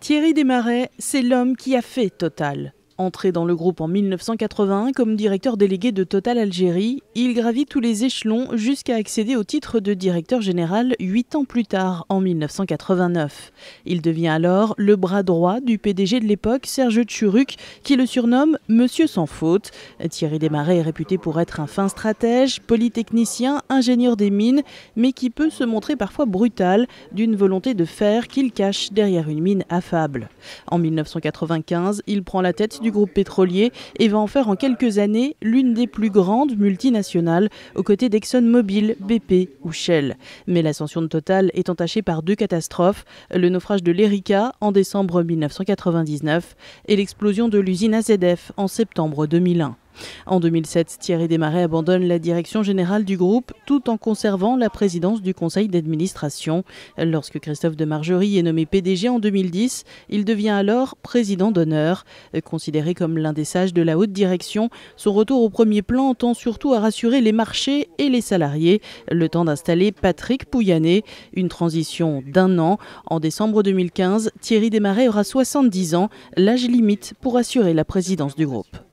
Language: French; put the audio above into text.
Thierry Desmarais, c'est l'homme qui a fait Total. Entré dans le groupe en 1981 comme directeur délégué de Total Algérie, il gravit tous les échelons jusqu'à accéder au titre de directeur général huit ans plus tard, en 1989. Il devient alors le bras droit du PDG de l'époque, Serge Tchuruk, qui le surnomme Monsieur sans faute. Thierry Desmarais est réputé pour être un fin stratège, polytechnicien, ingénieur des mines, mais qui peut se montrer parfois brutal d'une volonté de fer qu'il cache derrière une mine affable. En 1995, il prend la tête du groupe pétrolier et va en faire en quelques années l'une des plus grandes multinationales aux côtés d'ExxonMobil, BP ou Shell. Mais l'ascension de Total est entachée par deux catastrophes, le naufrage de l'Erika en décembre 1999 et l'explosion de l'usine AZF en septembre 2001. En 2007, Thierry Desmarais abandonne la direction générale du groupe tout en conservant la présidence du conseil d'administration. Lorsque Christophe de Margerie est nommé PDG en 2010, il devient alors président d'honneur. Considéré comme l'un des sages de la haute direction, son retour au premier plan tend surtout à rassurer les marchés et les salariés, le temps d'installer Patrick Pouyanné, une transition d'un an. En décembre 2015, Thierry Desmarais aura 70 ans, l'âge limite pour assurer la présidence du groupe.